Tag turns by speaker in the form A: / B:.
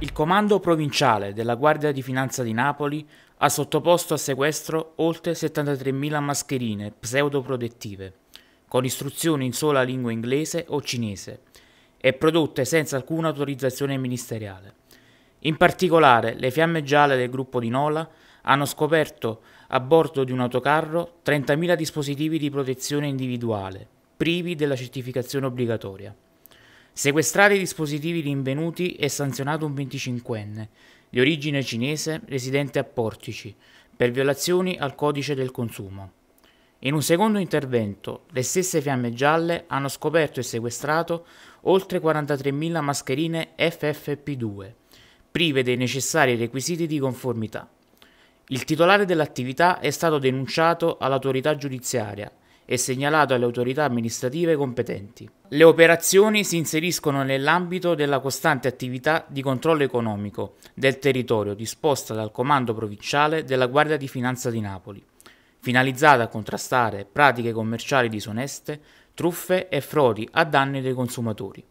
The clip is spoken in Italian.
A: Il comando provinciale della Guardia di Finanza di Napoli ha sottoposto a sequestro oltre 73.000 mascherine pseudoprotettive, con istruzioni in sola lingua inglese o cinese, e prodotte senza alcuna autorizzazione ministeriale. In particolare, le fiamme gialle del gruppo di Nola hanno scoperto a bordo di un autocarro 30.000 dispositivi di protezione individuale, privi della certificazione obbligatoria sequestrare i dispositivi rinvenuti e sanzionato un 25enne, di origine cinese, residente a Portici, per violazioni al codice del consumo. In un secondo intervento, le stesse fiamme gialle hanno scoperto e sequestrato oltre 43.000 mascherine FFP2, prive dei necessari requisiti di conformità. Il titolare dell'attività è stato denunciato all'autorità giudiziaria e segnalato alle autorità amministrative competenti. Le operazioni si inseriscono nell'ambito della costante attività di controllo economico del territorio disposta dal Comando Provinciale della Guardia di Finanza di Napoli, finalizzata a contrastare pratiche commerciali disoneste, truffe e frodi a danno dei consumatori.